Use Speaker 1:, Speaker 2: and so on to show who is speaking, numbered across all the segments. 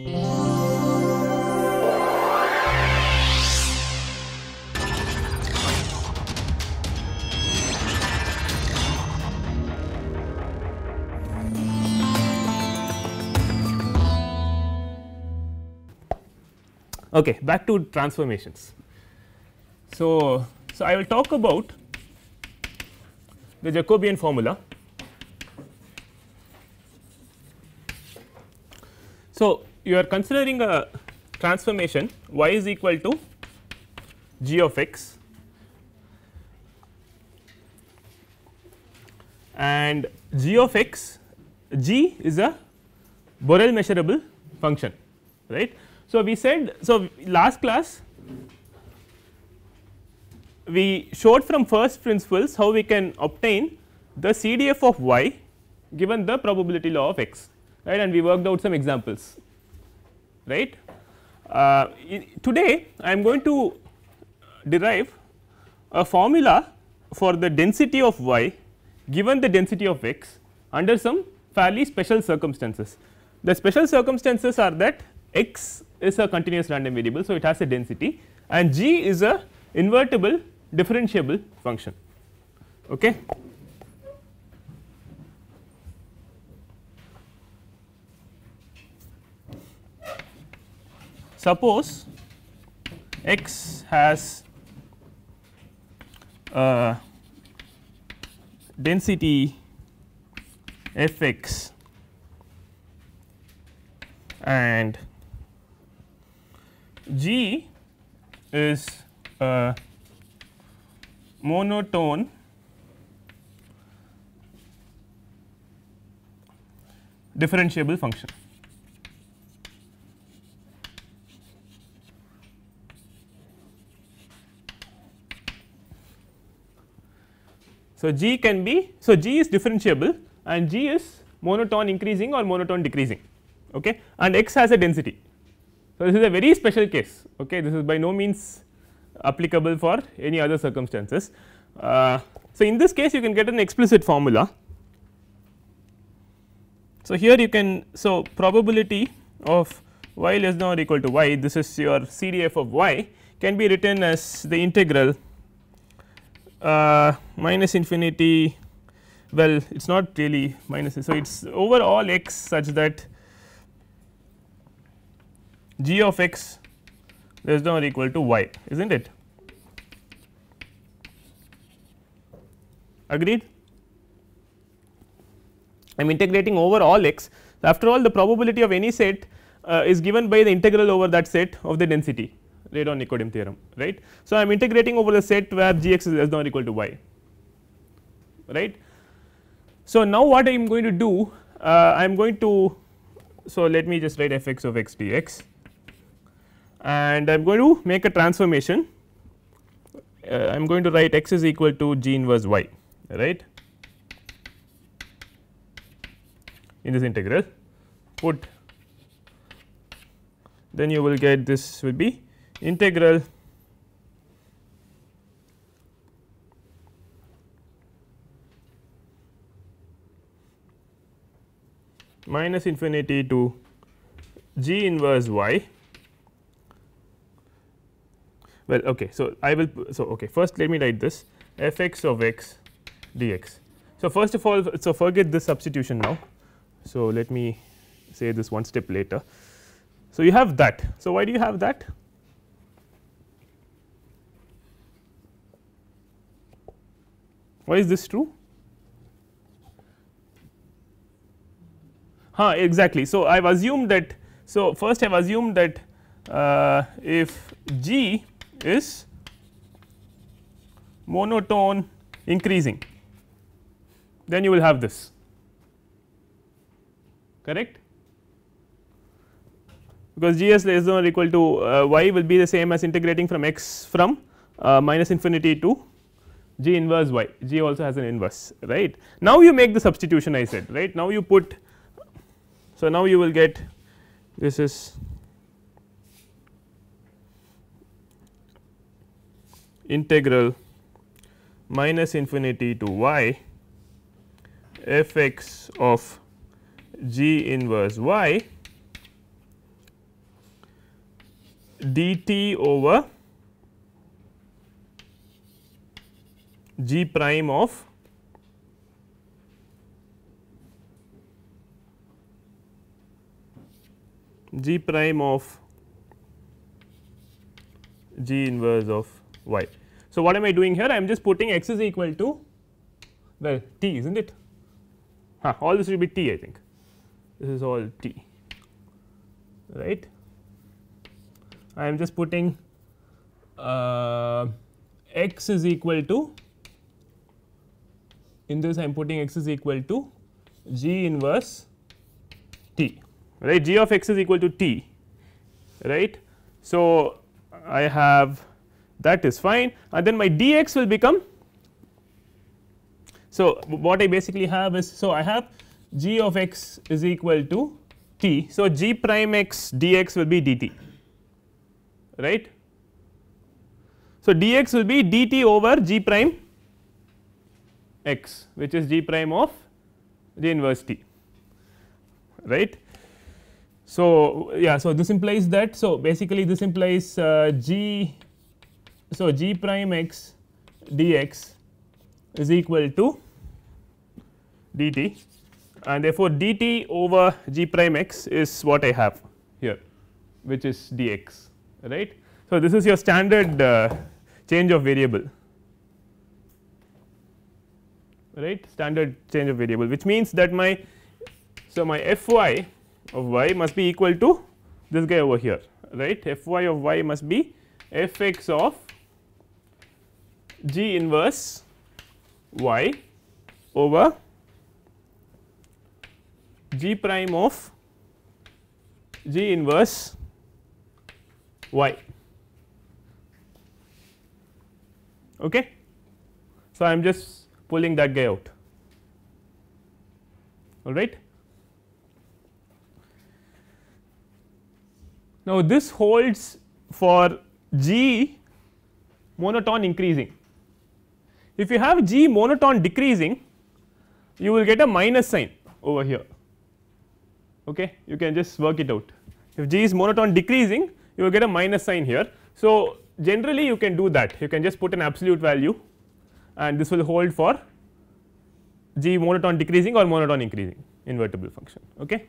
Speaker 1: Okay, back to transformations. So, so I will talk about the Jacobian formula. So, you are considering a transformation y is equal to g of x and g of x g is a Borel measurable function right. So, we said so last class we showed from first principles how we can obtain the CDF of y given the probability law of x right and we worked out some examples right. Uh, today I am going to derive a formula for the density of y given the density of x under some fairly special circumstances. The special circumstances are that x is a continuous random variable. So, it has a density and g is a invertible differentiable function. Okay. Suppose x has a uh, density f x and G is a uh, monotone differentiable function. So, G can be so G is differentiable and G is monotone increasing or monotone decreasing okay and X has a density. So, this is a very special case okay this is by no means applicable for any other circumstances. Uh, so, in this case you can get an explicit formula. So, here you can so probability of y less than or equal to y this is your CDF of y can be written as the integral uh, minus infinity well it is not really minus so it is over all x such that g of x less than or equal to y is not it agreed. I am integrating over all x after all the probability of any set uh, is given by the integral over that set of the density radon nikodym theorem right. So, I am integrating over the set where g x is less than or equal to y right. So, now what I am going to do uh, I am going to so let me just write f x of x dx and I am going to make a transformation uh, I am going to write x is equal to g inverse y right in this integral put then you will get this will be integral minus infinity to g inverse y. Well, okay. So, I will so okay first let me write this f x of x dx. So, first of all so forget this substitution now. So, let me say this one step later. So, you have that. So, why do you have that? Why is this true? Huh, exactly. So, I have assumed that. So, first I have assumed that uh, if G is monotone increasing, then you will have this correct because g s less than or equal to uh, y will be the same as integrating from x from uh, minus infinity to g inverse y g also has an inverse right. Now, you make the substitution I said right now you put. So, now you will get this is integral minus infinity to y f x of g inverse y d t over g prime of g prime of g inverse of y. So, what am I doing here? I am just putting x is equal to well t is not it huh, all this will be t I think this is all t right. I am just putting uh, x is equal to in this I am putting x is equal to g inverse t right g of x is equal to t right. So, I have that is fine and then my dx will become. So, what I basically have is so I have g of x is equal to t. So, g prime x dx will be dt right. So, dx will be dt over g prime x which is g prime of the inverse t right. So, yeah so this implies that so basically this implies uh, g so g prime x dx is equal to dt and therefore dt over g prime x is what I have here which is dx right. So, this is your standard uh, change of variable right standard change of variable which means that my so my f y of y must be equal to this guy over here right f y of y must be f x of g inverse y over g prime of g inverse y okay. So, I am just pulling that guy out all right. Now, this holds for G monotone increasing. If you have G monotone decreasing, you will get a minus sign over here. Okay, you can just work it out. If G is monotone decreasing, you will get a minus sign here. So, generally you can do that, you can just put an absolute value and this will hold for g monotone decreasing or monotone increasing invertible function. Okay.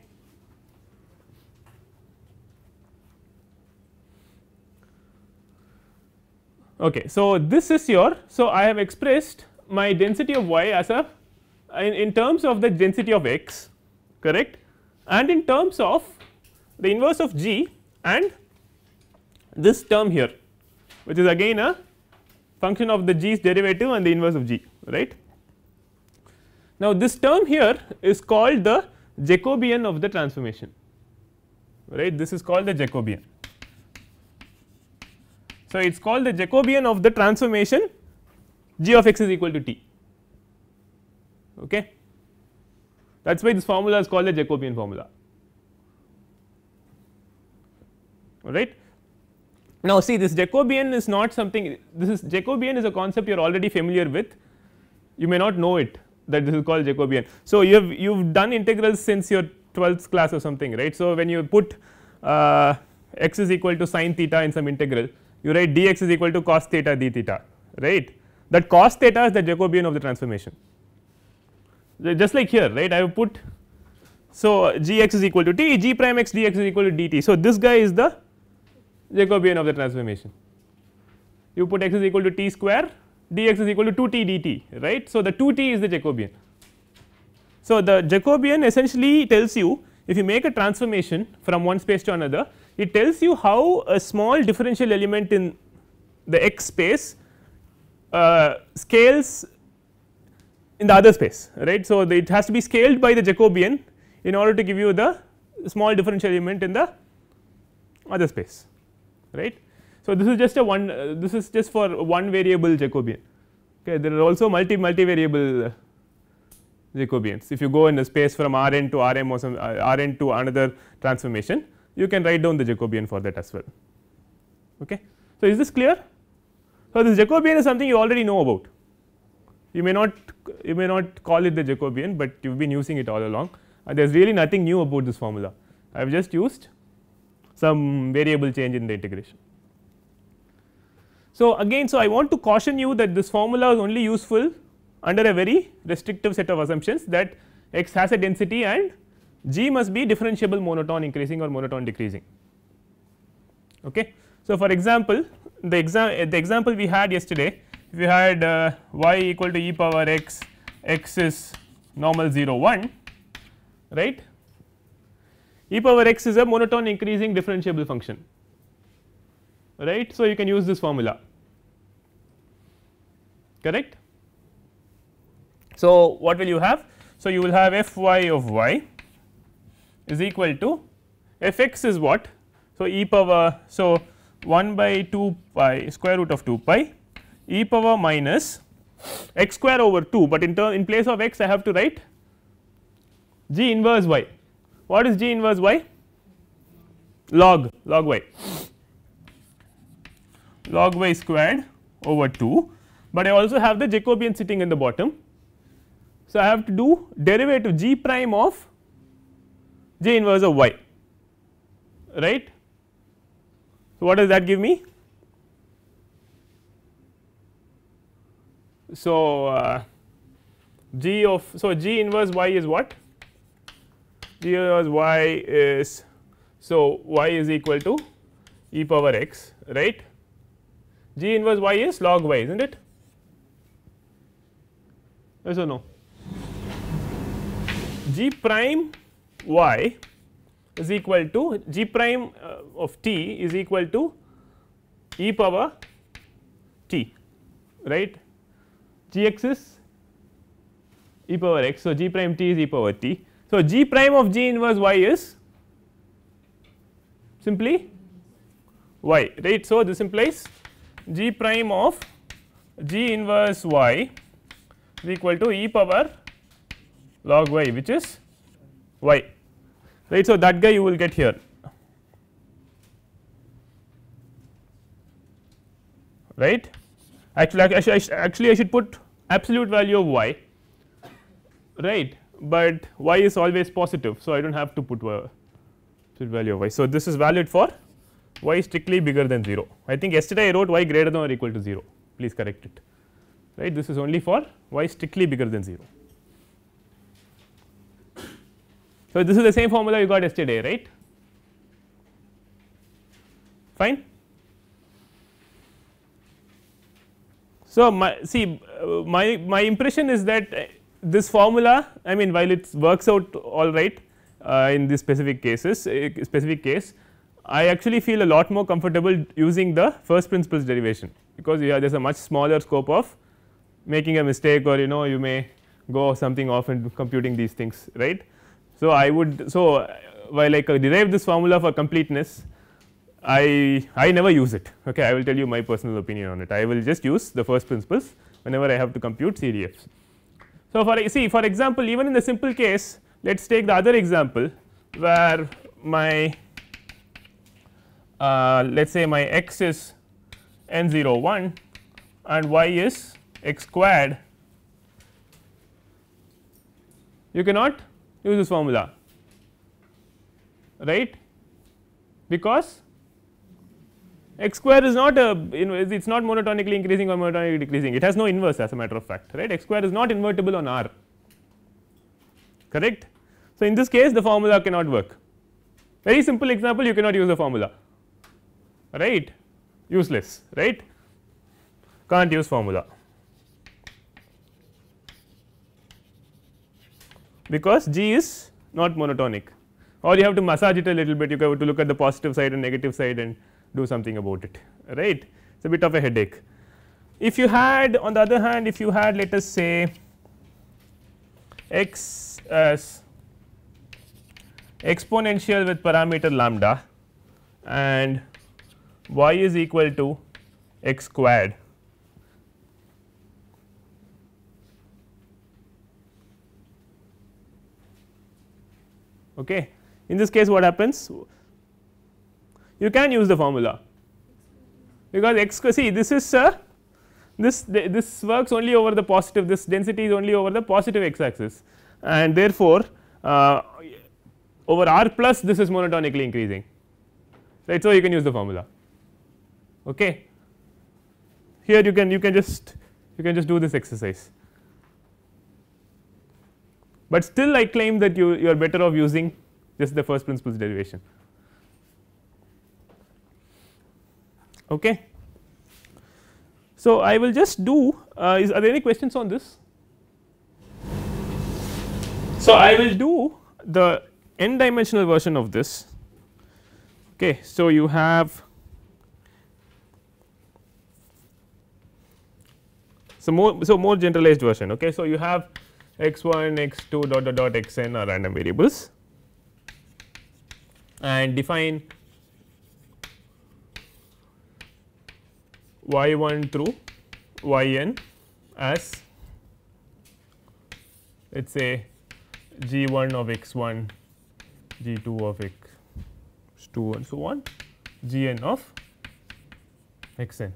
Speaker 1: Okay, so this is your so I have expressed my density of y as a in, in terms of the density of x correct and in terms of the inverse of g and this term here which is again a function of the g's derivative and the inverse of g right. Now, this term here is called the Jacobian of the transformation right this is called the Jacobian. So, it is called the Jacobian of the transformation g of x is equal to t okay. that is why this formula is called the Jacobian formula all right. Now, see this Jacobian is not something this is Jacobian is a concept you are already familiar with you may not know it that this is called Jacobian. So, you have you have done integrals since your 12th class or something right. So, when you put uh, x is equal to sine theta in some integral you write dx is equal to cos theta d theta right that cos theta is the Jacobian of the transformation just like here right I have put. So, g x is equal to t g prime x dx is equal to dt. So, this guy is the Jacobian of the transformation. You put x is equal to t square dx is equal to 2 t dt right. So, the 2 t is the Jacobian. So, the Jacobian essentially tells you if you make a transformation from one space to another it tells you how a small differential element in the x space uh, scales in the other space right. So, it has to be scaled by the Jacobian in order to give you the small differential element in the other space right. So, this is just a one uh, this is just for one variable Jacobian okay there are also multi multivariable Jacobians if you go in a space from R n to R m or some uh, R n to another transformation you can write down the Jacobian for that as well. Okay. So, is this clear? So, this Jacobian is something you already know about you may not you may not call it the Jacobian, but you have been using it all along and there is really nothing new about this formula I have just used some variable change in the integration. So, again so I want to caution you that this formula is only useful under a very restrictive set of assumptions that x has a density and g must be differentiable monotone increasing or monotone decreasing. Okay. So, for example, the exam the example we had yesterday we had uh, y equal to e power x x is normal 0 1 right e power x is a monotone increasing differentiable function right. So, you can use this formula correct. So, what will you have? So, you will have f y of y is equal to f x is what? So, e power so 1 by 2 pi square root of 2 pi e power minus x square over 2, but in, in place of x I have to write g inverse y what is g inverse y log log y log y squared over 2, but I also have the Jacobian sitting in the bottom. So, I have to do derivative g prime of j inverse of y right. So, what does that give me? So, uh, g of so g inverse y is what y is so y is equal to e power x right g inverse y is log y is not it yes or no g prime y is equal to g prime uh, of t is equal to e power t right g x is e power x. So, g prime t is e power t so, g prime of g inverse y is simply y right. So, this implies g prime of g inverse y is equal to e power log y which is y right. So, that guy you will get here right actually, actually I should put absolute value of y right but y is always positive. So, I do not have to put a value of y. So, this is valid for y strictly bigger than 0. I think yesterday I wrote y greater than or equal to 0, please correct it right. This is only for y strictly bigger than 0. So, this is the same formula you got yesterday right fine. So, my see uh, my, my impression is that this formula I mean while it works out all right uh, in this specific cases eh, specific case I actually feel a lot more comfortable using the first principles derivation because there is a much smaller scope of making a mistake or you know you may go something off in computing these things right. So, I would so while I derive this formula for completeness I, I never use it okay I will tell you my personal opinion on it I will just use the first principles whenever I have to compute CDFs. So, for see for example, even in the simple case let us take the other example where my uh, let us say my x is n 0 1 and y is x squared you cannot use this formula right because x square is not a you know it is not monotonically increasing or monotonically decreasing it has no inverse as a matter of fact right x square is not invertible on r correct. So, in this case the formula cannot work very simple example you cannot use the formula right useless right can't use formula because g is not monotonic or you have to massage it a little bit you have to look at the positive side and negative side and do something about it right it is a bit of a headache. If you had on the other hand if you had let us say x as exponential with parameter lambda and y is equal to x squared okay. In this case what happens you can use the formula because x see this is a this this works only over the positive this density is only over the positive x axis and therefore, uh, over r plus this is monotonically increasing right. So, you can use the formula okay. here you can you can just you can just do this exercise, but still I claim that you you are better off using just the first principles derivation. Okay. So, I will just do uh, is are there any questions on this? So, I will do the n dimensional version of this. Okay. So, you have so more so more generalized version. Okay. So, you have x 1 x 2 dot dot dot x n are random variables and define y1 through yn as let us say g1 of x1, g2 of x2 and so on, gn of xn.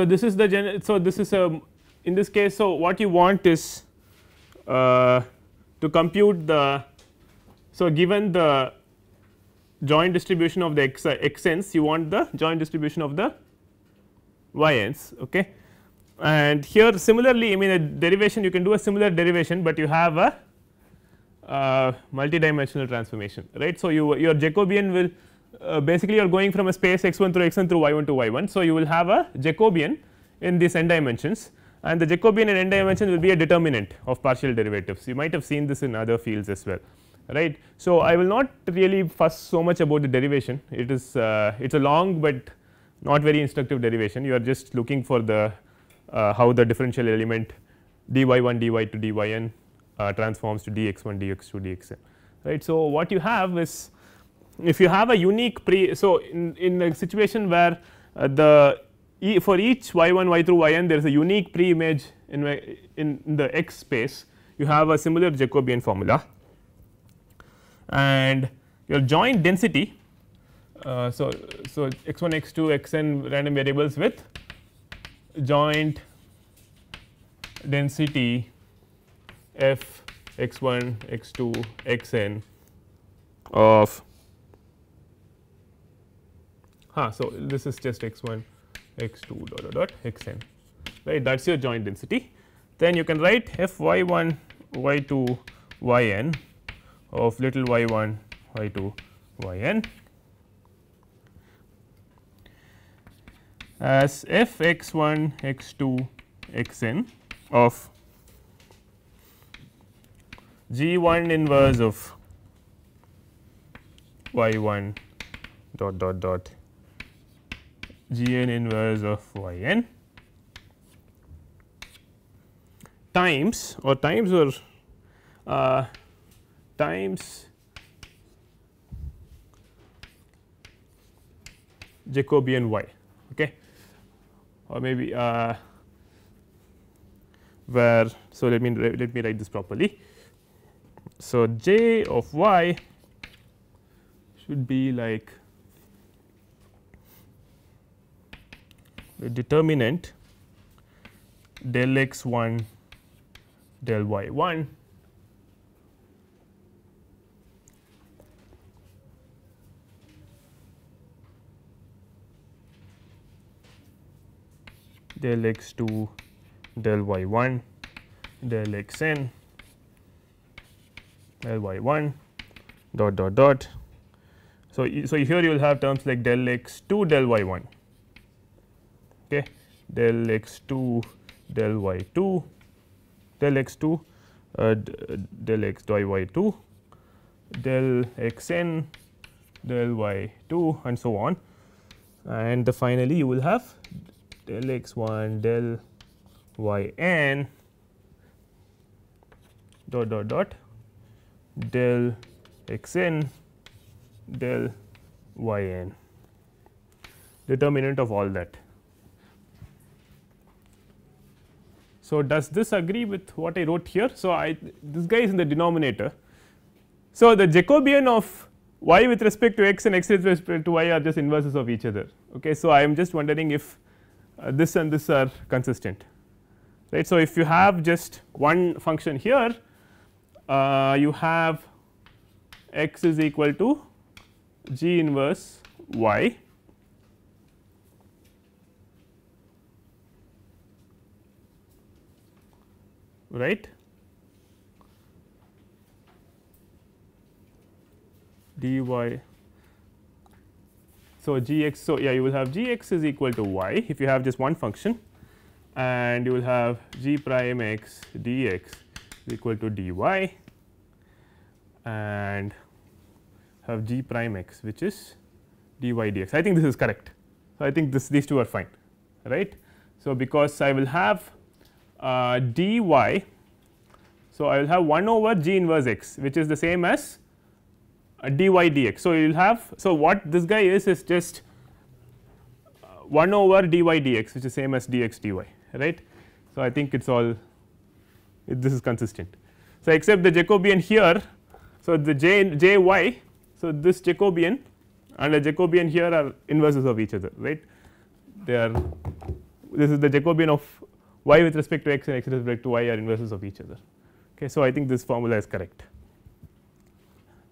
Speaker 1: So, this is the general so this is a in this case. So, what you want is uh, to compute the so given the joint distribution of the x, uh, x n's you want the joint distribution of the y okay. And here similarly I mean a derivation you can do a similar derivation, but you have a uh, multidimensional transformation right. So, you your Jacobian will uh, basically you are going from a space x1 through xn through y1 to y1. So, you will have a Jacobian in these n dimensions and the Jacobian in n dimensions will be a determinant of partial derivatives. You might have seen this in other fields as well right. So, I will not really fuss so much about the derivation it is uh, it is a long, but not very instructive derivation you are just looking for the uh, how the differential element dy1 dy to dyn uh, transforms to dx1 dx2 dxn right. So, what you have is if you have a unique pre. So, in, in a situation where uh, the e for each y1, y2, yn there is a unique pre image in, in, in the x space you have a similar Jacobian formula and your joint density. Uh, so, so x1, x2, xn random variables with joint density f x1, x2, xn of Ah, so this is just x 1 x 2 dot dot dot x n right that is your joint density. Then you can write f y 1 y 2 y n of little y 1 y 2 y n as f x 1 x 2 x n of g 1 inverse of y 1 dot dot dot gn inverse of yn times or times or uh, times Jacobian y okay or maybe uh, where so let me let me write this properly. So, j of y should be like determinant del x 1 del y 1 del x 2 del y 1 del x n del y 1 dot dot dot. So, so here you will have terms like del x 2 del y 1 okay, del x 2 del y 2 del x 2 uh, del x y y 2 del x n del y 2 and so on and the finally you will have del x 1 del y n dot dot dot del x n del y n determinant of all that. So, does this agree with what I wrote here? So, I this guy is in the denominator. So, the Jacobian of y with respect to x and x with respect to y are just inverses of each other. Okay. So, I am just wondering if uh, this and this are consistent right. So, if you have just one function here uh, you have x is equal to g inverse y right dy. So, g x. So, yeah you will have g x is equal to y if you have just one function and you will have g prime x dx is equal to dy and have g prime x which is dy dx. I think this is correct. So, I think this these two are fine right. So, because I will have uh, d y. So, I will have 1 over g inverse x which is the same as uh, dy dx. So, you will have so what this guy is is just uh, 1 over dy dx which is same as dx dy right. So, I think it is all this is consistent. So, except the Jacobian here. So, the j j y. So, this Jacobian and the Jacobian here are inverses of each other right they are this is the Jacobian of y with respect to x and x with respect to y are inverses of each other. Okay, so, I think this formula is correct.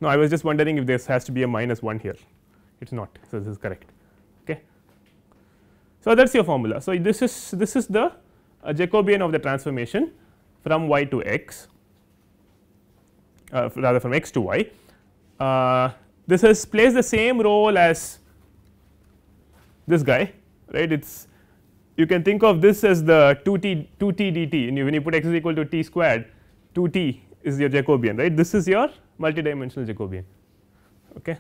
Speaker 1: Now, I was just wondering if this has to be a minus 1 here, it is not. So, this is correct. Okay. So, that is your formula. So, this is this is the uh, Jacobian of the transformation from y to x uh, rather from x to y. Uh, this is plays the same role as this guy right it is you can think of this as the 2t 2t dt and when you put x is equal to t squared 2t is your Jacobian right this is your multidimensional Jacobian okay.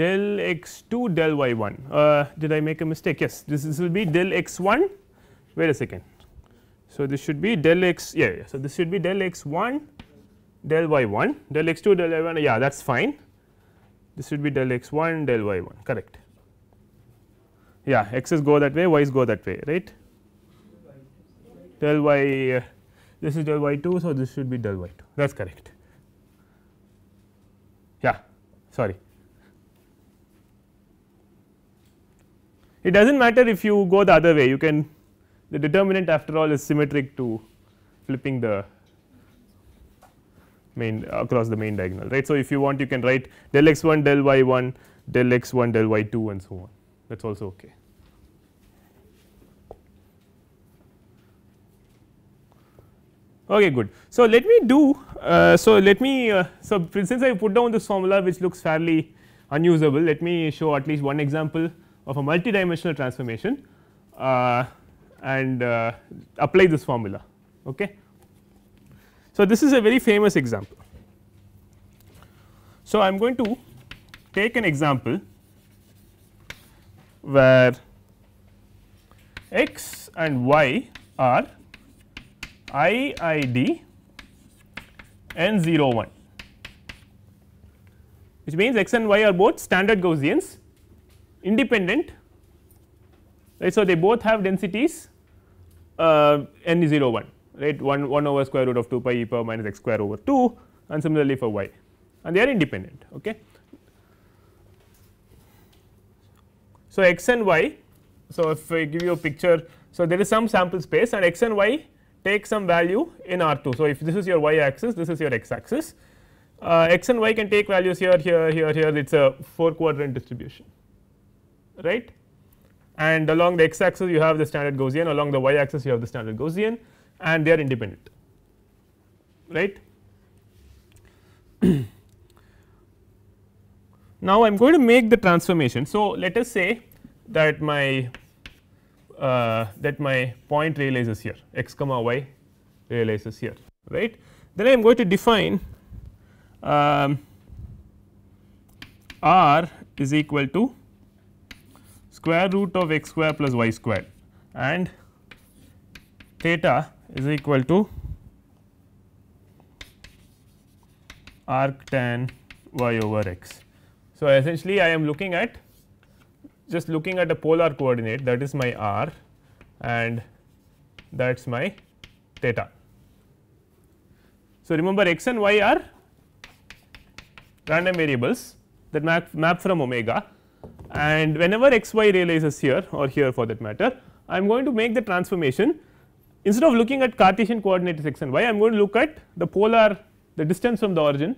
Speaker 1: del x 2 del y 1 uh, did I make a mistake yes this, this will be del x 1 wait a second. So, this should be del x yeah, yeah. so this should be del x 1 del y 1 del x 2 del y 1 yeah that is fine this should be del x 1 del y 1 correct yeah x's go that way y's go that way right del y uh, this is del y 2. So, this should be del y 2 that is correct yeah sorry It does not matter if you go the other way you can the determinant after all is symmetric to flipping the main across the main diagonal right. So, if you want you can write del x 1 del y 1 del x 1 del y 2 and so on that is also ok. Okay, good. So, let me do uh, so let me uh, so since I put down this formula which looks fairly unusable let me show at least one example of a multidimensional transformation uh, and uh, apply this formula. Okay. So, this is a very famous example. So, I am going to take an example where x and y are IID n 0 1 which means x and y are both standard Gaussians independent right. So, they both have densities uh, n is 0 1 right 1 1 over square root of 2 pi e power minus x square over 2 and similarly for y and they are independent. Okay. So, x and y so if I give you a picture so there is some sample space and x and y take some value in R 2. So, if this is your y axis this is your x axis uh, x and y can take values here here here here it is a 4 quadrant distribution right and along the x axis you have the standard Gaussian along the y axis you have the standard Gaussian and they are independent right. now, I am going to make the transformation. So, let us say that my uh, that my point realizes here x comma y realizes here right. Then I am going to define um, r is equal to square root of x square plus y square and theta is equal to arc tan y over x. So, essentially I am looking at just looking at a polar coordinate that is my r and that is my theta. So, remember x and y are random variables that map, map from omega and whenever x y realizes here or here for that matter I am going to make the transformation instead of looking at Cartesian coordinates x and y I am going to look at the polar the distance from the origin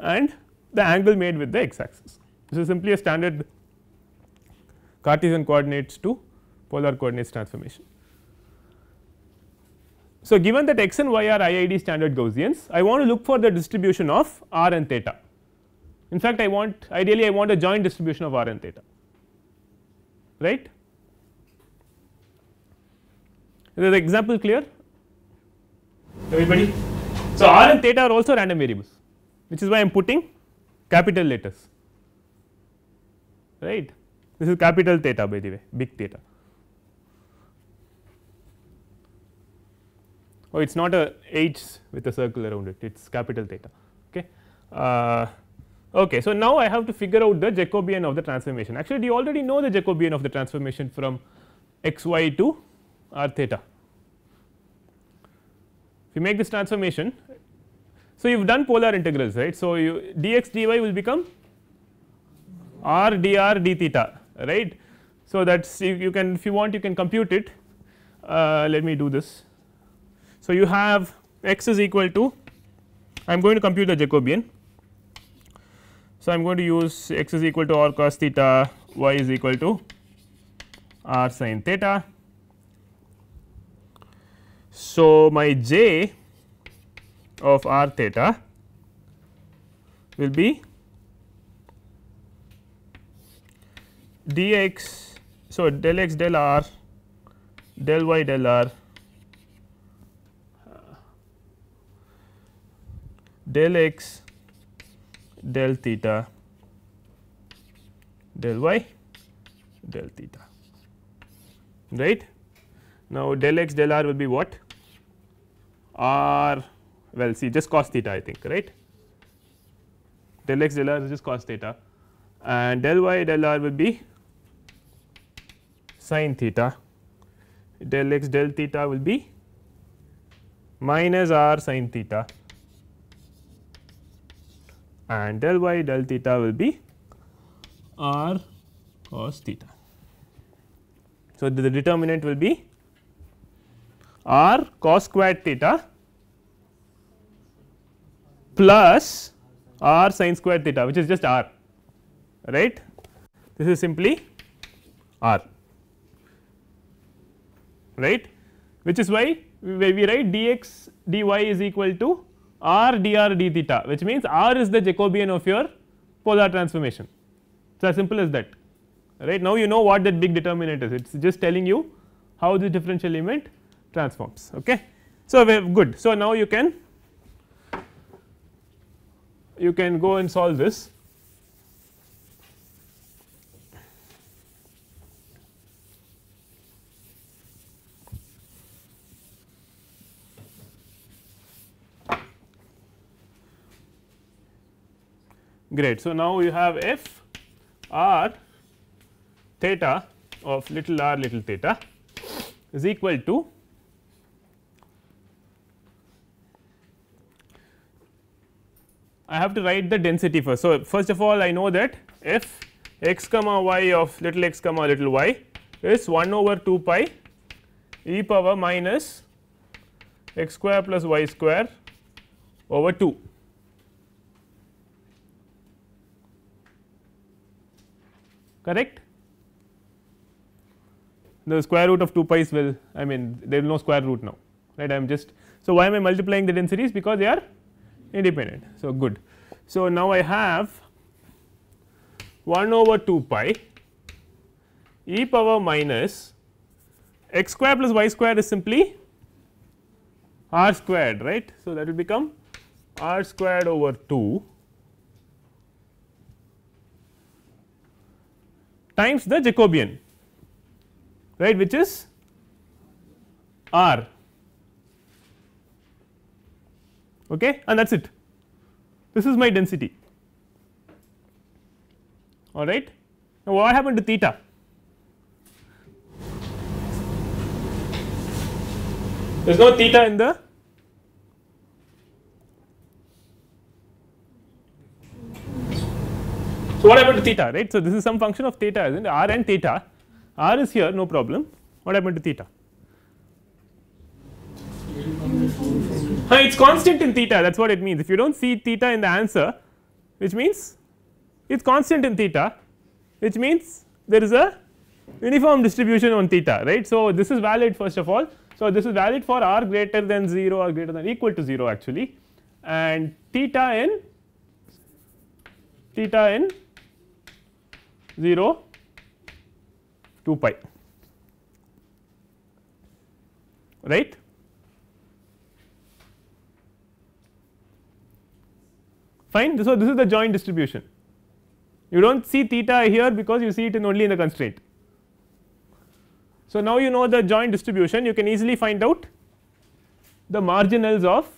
Speaker 1: and the angle made with the x axis. This is simply a standard Cartesian coordinates to polar coordinates transformation. So, given that x and y are IID standard Gaussians, I want to look for the distribution of r and theta. In fact, I want ideally I want a joint distribution of r and theta right. Is the example clear everybody? So, r and theta are also random variables which is why I am putting capital letters right. This is capital theta by the way big theta. Oh, it is not a h with a circle around it, it is capital theta. Okay. Uh, Okay, so now I have to figure out the Jacobian of the transformation. Actually, you already know the Jacobian of the transformation from x y to r theta. If you make this transformation, so you have done polar integrals, right. So, you dx dy will become r dr d theta, right. So, that is you can if you want you can compute it, uh, let me do this. So, you have x is equal to I am going to compute the Jacobian so, I am going to use x is equal to r cos theta, y is equal to r sin theta. So, my j of r theta will be dx. So, del x del r del y del r del x del theta del y del theta right. Now, del x del r will be what r well see just cos theta I think right del x del r is just cos theta and del y del r will be sin theta del x del theta will be minus r sin theta and del y del theta will be r cos theta. So, the determinant will be r cos squared theta plus r sin squared theta which is just r right. This is simply r right which is why we write dx dy is equal to r dr d theta which means r is the Jacobian of your polar transformation. It is as simple as that right now you know what that big determinant is it is just telling you how the differential element transforms. Okay. So, good so now you can you can go and solve this great. So, now you have f r theta of little r little theta is equal to I have to write the density first. So, first of all I know that f x comma y of little x comma little y is 1 over 2 pi e power minus x square plus y square over 2. correct. The square root of 2 pi's will I mean there is no square root now right I am just. So, why am I multiplying the densities because they are independent. So, good. So, now I have 1 over 2 pi e power minus x square plus y square is simply r squared right. So, that will become r squared over 2 times the Jacobian right which is r okay and that is it this is my density all right. Now, what happened to theta? There is no theta in the So, what happened to theta right. So, this is some function of theta is not it? r and theta r is here no problem what happened to theta. Uh, it is constant in theta that is what it means if you do not see theta in the answer which means it is constant in theta which means there is a uniform distribution on theta right. So, this is valid first of all. So, this is valid for r greater than 0 or greater than equal to 0 actually and theta in theta in 0 2 pi right. Fine. So, this is the joint distribution. You do not see theta here because you see it in only in the constraint. So, now you know the joint distribution you can easily find out the marginals of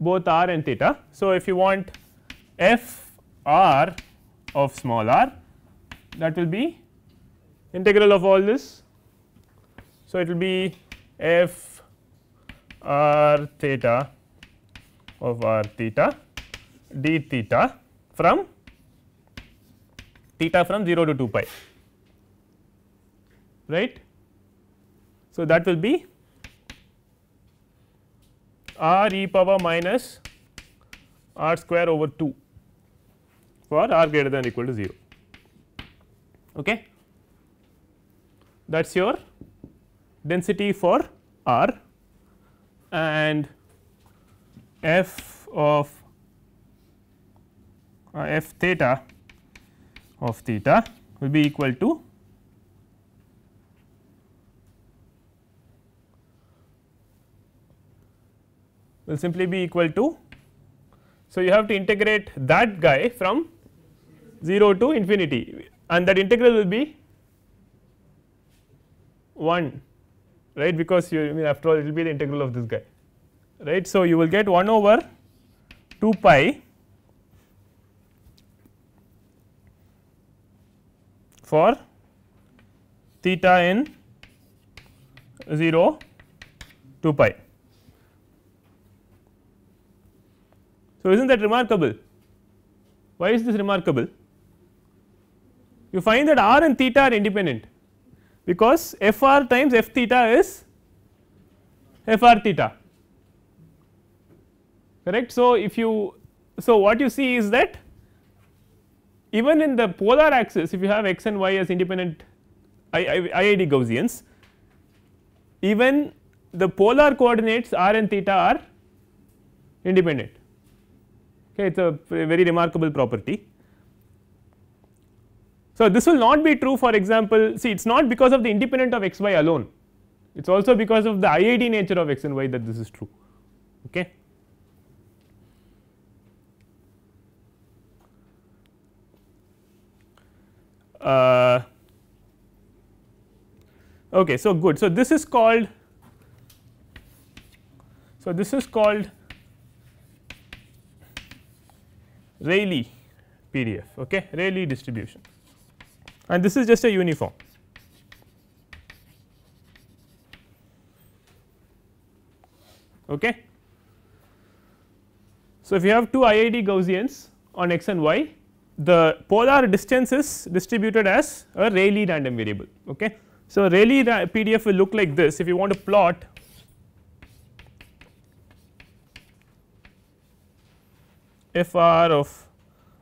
Speaker 1: both r and theta. So, if you want f r of small r that will be integral of all this. So, it will be f r theta of r theta d theta from theta from 0 to 2 pi right. So, that will be r e power minus r square over 2 for r greater than equal to 0. Okay. That is your density for r and f of uh, f theta of theta will be equal to will simply be equal to. So, you have to integrate that guy from 0 to infinity and that integral will be 1 right because you I mean after all it will be the integral of this guy right. So, you will get 1 over 2 pi for theta n 0 2 pi. So, is not that remarkable? Why is this remarkable? you find that r and theta are independent because f r times f theta is f r theta correct. So, if you so what you see is that even in the polar axis if you have x and y as independent IID Gaussians even the polar coordinates r and theta are independent okay it is a very remarkable property. So, this will not be true for example, see it is not because of the independent of x y alone, it is also because of the IID nature of x and y that this is true. Okay. Uh, okay, so good. So, this is called so, this is called Rayleigh PDF, okay, Rayleigh distribution and this is just a uniform. Okay. So, if you have two IID Gaussians on x and y, the polar distance is distributed as a Rayleigh random variable. Okay. So, Rayleigh PDF will look like this if you want to plot f r of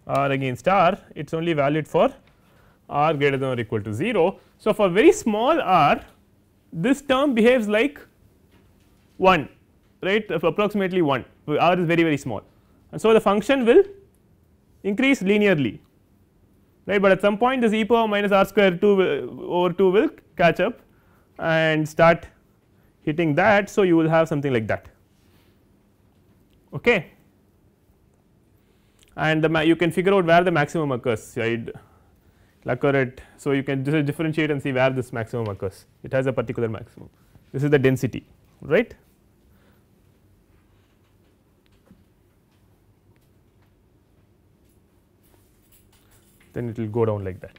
Speaker 1: r against r it is only valid for r greater than or equal to 0. So, for very small r this term behaves like 1 right approximately 1 r is very very small and so the function will increase linearly right, but at some point this e power minus r square 2 over 2 will catch up and start hitting that. So, you will have something like that okay. and the you can figure out where the maximum occurs. right occur at. So, you can just differentiate and see where this maximum occurs it has a particular maximum this is the density right. then it will go down like that.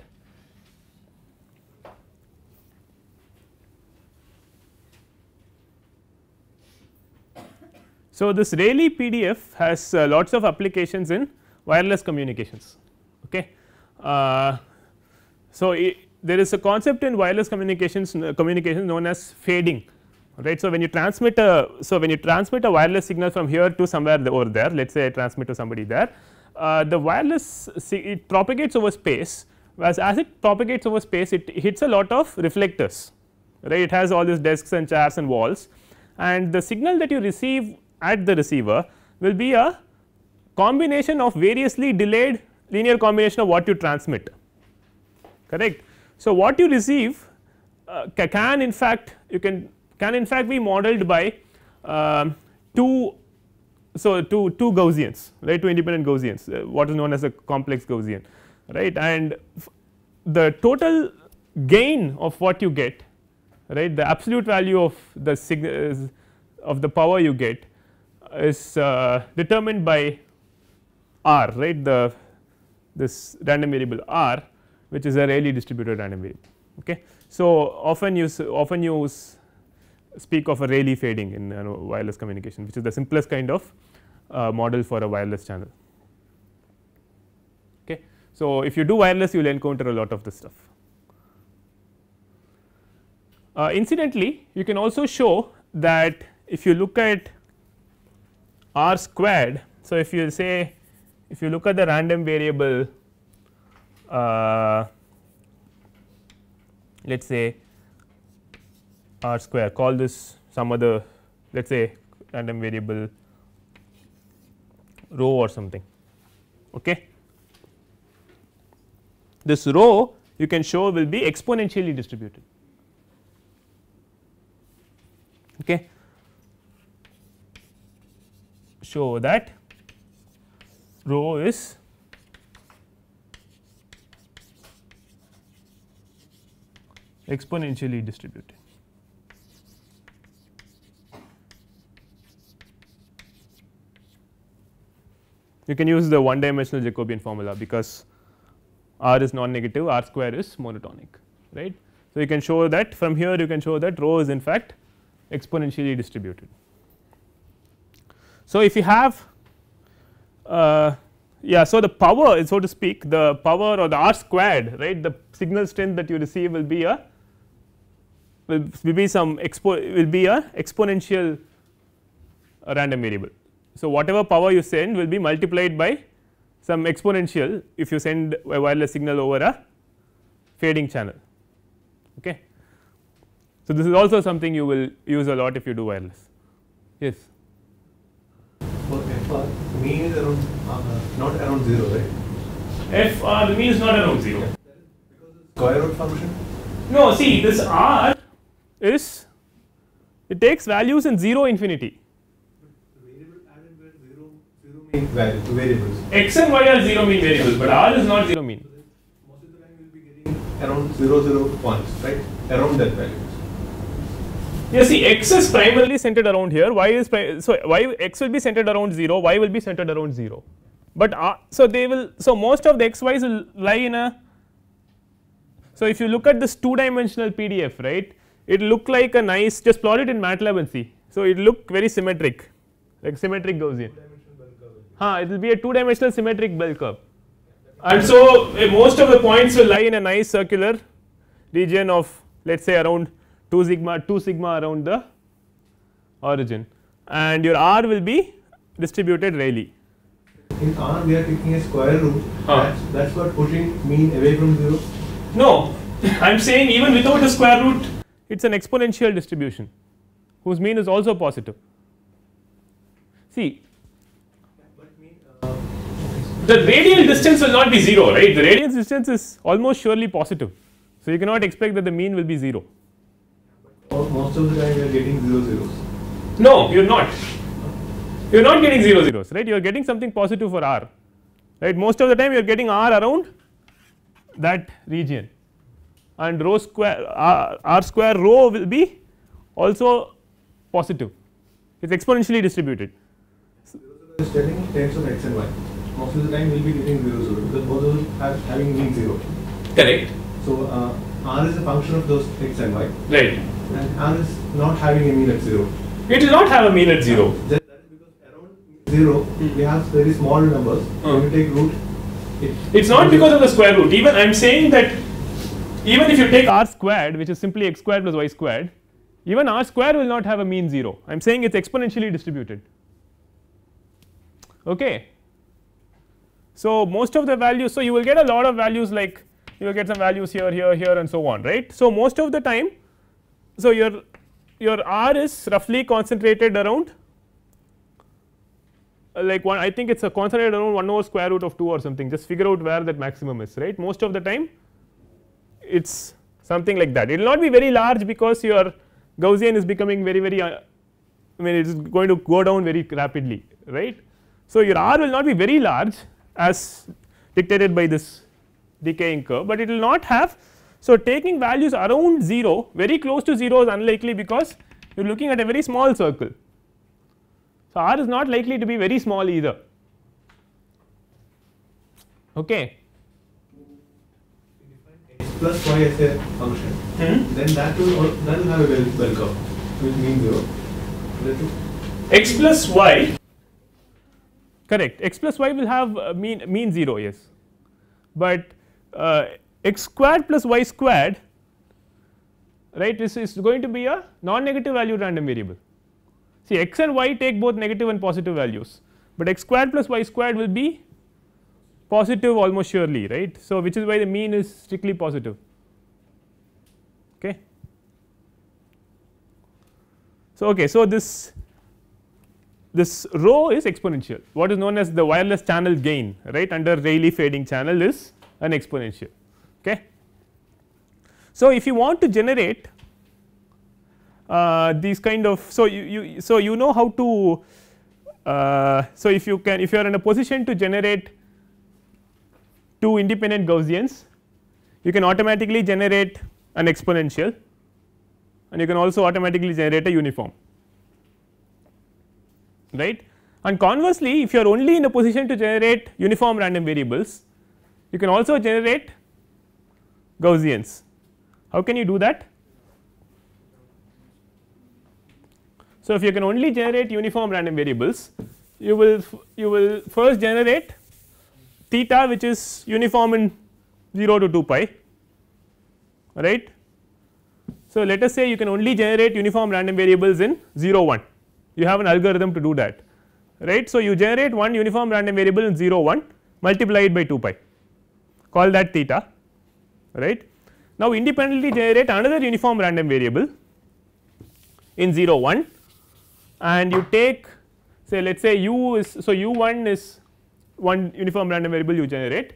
Speaker 1: So, this Rayleigh PDF has uh, lots of applications in wireless communications. Okay. Uh, so, it, there is a concept in wireless communications uh, communications known as fading right. So, when you transmit a so when you transmit a wireless signal from here to somewhere over there let us say I transmit to somebody there uh, the wireless it propagates over space whereas as it propagates over space it hits a lot of reflectors right it has all these desks and chairs and walls and the signal that you receive at the receiver will be a combination of variously delayed linear combination of what you transmit correct. So, what you receive uh, can in fact you can can in fact be modeled by uh, two so two two Gaussians right two independent Gaussians uh, what is known as a complex Gaussian right and the total gain of what you get right the absolute value of the signal uh, of the power you get is uh, determined by r right the this random variable r which is a Rayleigh distributed random variable. Okay. So, often you often you speak of a Rayleigh fading in you know, wireless communication which is the simplest kind of uh, model for a wireless channel. Okay. So, if you do wireless you will encounter a lot of this stuff. Uh, incidentally you can also show that if you look at r squared. So, if you say if you look at the random variable uh, let us say r square call this some other let us say random variable rho or something. Okay. This rho you can show will be exponentially distributed. Okay. Show that rho is exponentially distributed. You can use the one dimensional Jacobian formula because r is non negative r square is monotonic right. So, you can show that from here you can show that rho is in fact exponentially distributed. So, if you have uh, yeah so the power so to speak the power or the r squared right the signal strength that you receive will be a will, will be some expo will be a exponential random variable. So, whatever power you send will be multiplied by some exponential if you send a wireless signal over a fading channel. Okay. So, this is also something you will use a lot if you do wireless. Yes. For FR, mean is around uh, not around 0, right? FR, the mean is not around 0. Because Square root function? No, see this R is it takes values in 0 infinity. Value, X and Y are 0 mean variables, but R is not 0 mean. Most of the time around 0, 0 ones, right? Around that value.
Speaker 2: Yes, see, x is primarily
Speaker 1: centered around here. Y is so y x will be centered around zero. Y will be centered around zero. But R, so they will so most of the x y's will lie in a. So if you look at this two-dimensional PDF, right? it look like a nice just plot it in MATLAB and see. So, it look very symmetric like symmetric Gaussian huh, it will be a two dimensional symmetric bell curve and so eh, most of the points will lie in a nice circular region of let us say around 2 sigma 2 sigma around the origin and your r will be distributed Rayleigh. In r we are taking a square root huh. that's, that's what pushing mean away from 0. No I am saying even without a square root it is an exponential distribution whose mean is also positive. See the radial distance will not be 0 right the radial distance is almost surely positive. So, you cannot expect that the mean will be 0. Most of the time you are getting 0 zeros. No you are not
Speaker 2: you are not getting 0 zeros
Speaker 1: right you are getting something positive for r right most of the time you are getting r around that region and rho square r, r square rho will be also positive it is exponentially distributed. Is telling tens of x and y most of the time will be getting 0 0 because both of them having mean 0. Correct. So, uh, r is a function of those x and y. Right. And r is not having a mean at 0. It will not have a mean at 0. That is because around 0 we have very small numbers. When you hmm. take root, it is not because of the square root. Even I am saying that even if you take r squared which is simply x squared plus y squared even r square will not have a mean 0 I am saying it is exponentially distributed okay. So, most of the values so you will get a lot of values like you will get some values here here here and so on right. So, most of the time so your your r is roughly concentrated around like one I think it is a concentrated around 1 over square root of 2 or something just figure out where that maximum is right most of the time it is something like that. It will not be very large because your Gaussian is becoming very very uh, I mean it is going to go down very rapidly right. So, your r will not be very large as dictated by this decaying curve, but it will not have. So, taking values around 0 very close to 0 is unlikely because you are looking at a very small circle. So, r is not likely to be very small either. Okay plus y as a function, hmm? then that will that will have a bell, bell curve, which means zero. X plus y. Correct. X plus y will have uh, mean mean zero. Yes, but uh, x squared plus y squared, right, is is going to be a non-negative value random variable. See, x and y take both negative and positive values, but x squared plus y squared will be positive almost surely right. So, which is why the mean is strictly positive. Okay. So, okay, so this this rho is exponential what is known as the wireless channel gain right under Rayleigh fading channel is an exponential. Okay. So, if you want to generate uh, these kind of so you, you so you know how to uh, so if you can if you are in a position to generate two independent Gaussians you can automatically generate an exponential and you can also automatically generate a uniform right. And conversely if you are only in a position to generate uniform random variables you can also generate Gaussians. How can you do that? So, if you can only generate uniform random variables you will you will first generate theta which is uniform in 0 to 2 pi right. So, let us say you can only generate uniform random variables in 0 1 you have an algorithm to do that right. So, you generate one uniform random variable in 0 1 multiply it by 2 pi call that theta right. Now, independently generate another uniform random variable in 0 1 and you take say let us say u is so u 1 is one uniform random variable you generate,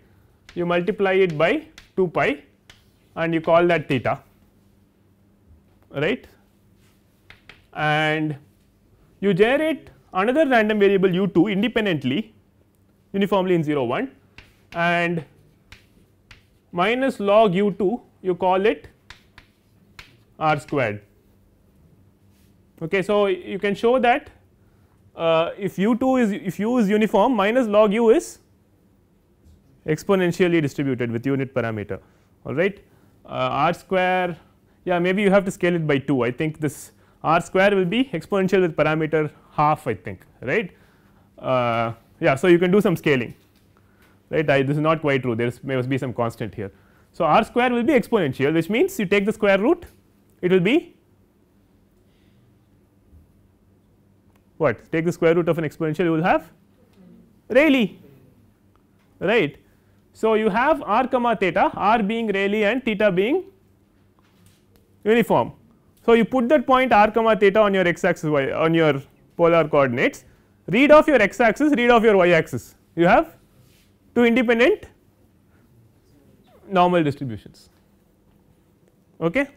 Speaker 1: you multiply it by 2 pi and you call that theta right and you generate another random variable u 2 independently uniformly in 0 1 and minus log u 2 you call it r squared. Okay. So, you can show that uh, if u 2 is if u is uniform minus log u is exponentially distributed with unit parameter all right uh, r square yeah maybe you have to scale it by 2 I think this r square will be exponential with parameter half I think right uh, yeah so you can do some scaling right I, this is not quite true there is, must be some constant here. So, r square will be exponential which means you take the square root it will be what take the square root of an exponential you will have Rayleigh right. So, you have r comma theta r being Rayleigh and theta being uniform. So, you put that point r comma theta on your x axis y on your polar coordinates read off your x axis read off your y axis you have two independent normal distributions okay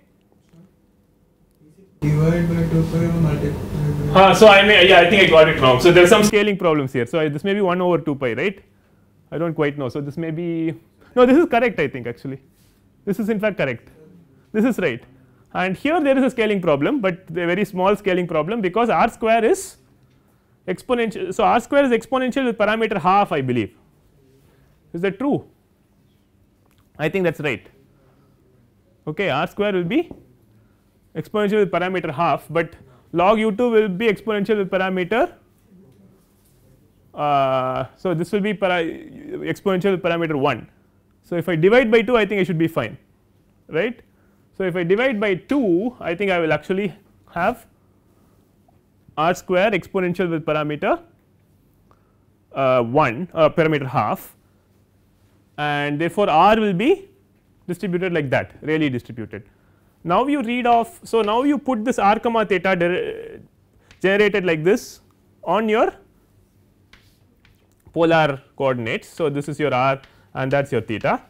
Speaker 1: Divide by 2 pi or multiply by... so I may, yeah, I think I got it wrong. So there's some scaling problems here. So I, this may be 1 over 2 pi, right? I don't quite know. So this may be, no, this is correct I think actually. This is in fact correct. This is right. And here there is a scaling problem, but a very small scaling problem because r square is exponential. So r square is exponential with parameter half I believe. Is that true? I think that is right. Okay, r square will be exponential with parameter half, but log u 2 will be exponential with parameter. Uh, so, this will be exponential with parameter 1. So, if I divide by 2 I think I should be fine right. So, if I divide by 2 I think I will actually have r square exponential with parameter uh, 1 uh, parameter half and therefore, r will be distributed like that really distributed. Now you read off, so now you put this r comma theta generated like this on your polar coordinates. So, this is your r and that is your theta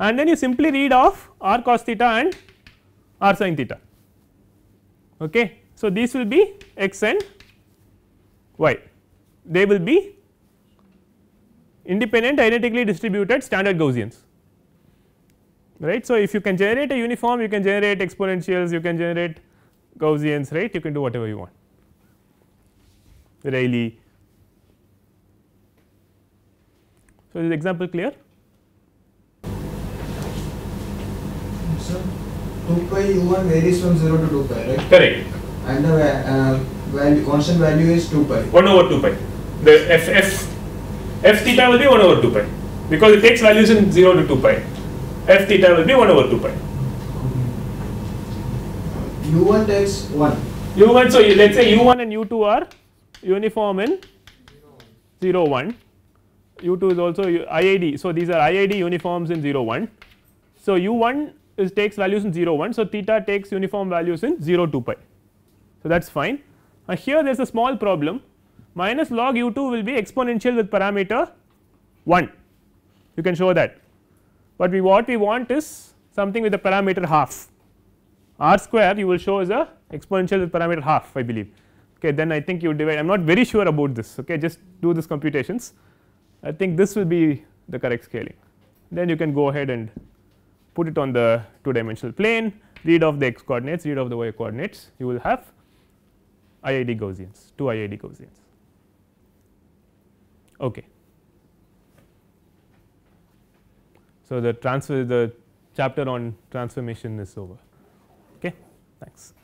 Speaker 1: and then you simply read off r cos theta and r sin theta. Okay. So, these will be x and y they will be independent identically distributed standard Gaussians right. So, if you can generate a uniform you can generate exponentials you can generate Gaussians right you can do whatever you want Rayleigh. So, is the example clear? Sir, 2 pi u1 varies from 0 to 2 pi right? Correct. And the uh, value, constant value is 2 pi. 1 over 2 pi. The f, f, f theta will be 1 over 2 pi because it takes values in 0 to 2 pi f theta will be 1 over 2 pi. u1 takes 1. u1, so let us say u1 and u2 are uniform in 0 1, u2 is also iid. So, these are iid uniforms in 0 1. So, u1 is takes values in 0 1. So, theta takes uniform values in 0 2 pi. So, that is fine. Now, here there is a small problem minus log u2 will be exponential with parameter 1 you can show that but we what we want is something with the parameter half r square you will show is a exponential with parameter half I believe okay then I think you divide I am not very sure about this okay just do this computations I think this will be the correct scaling then you can go ahead and put it on the two dimensional plane read off the x coordinates read off the y coordinates you will have IID Gaussians two IID Gaussians okay. So, the transfer the chapter on transformation is over. Okay, thanks.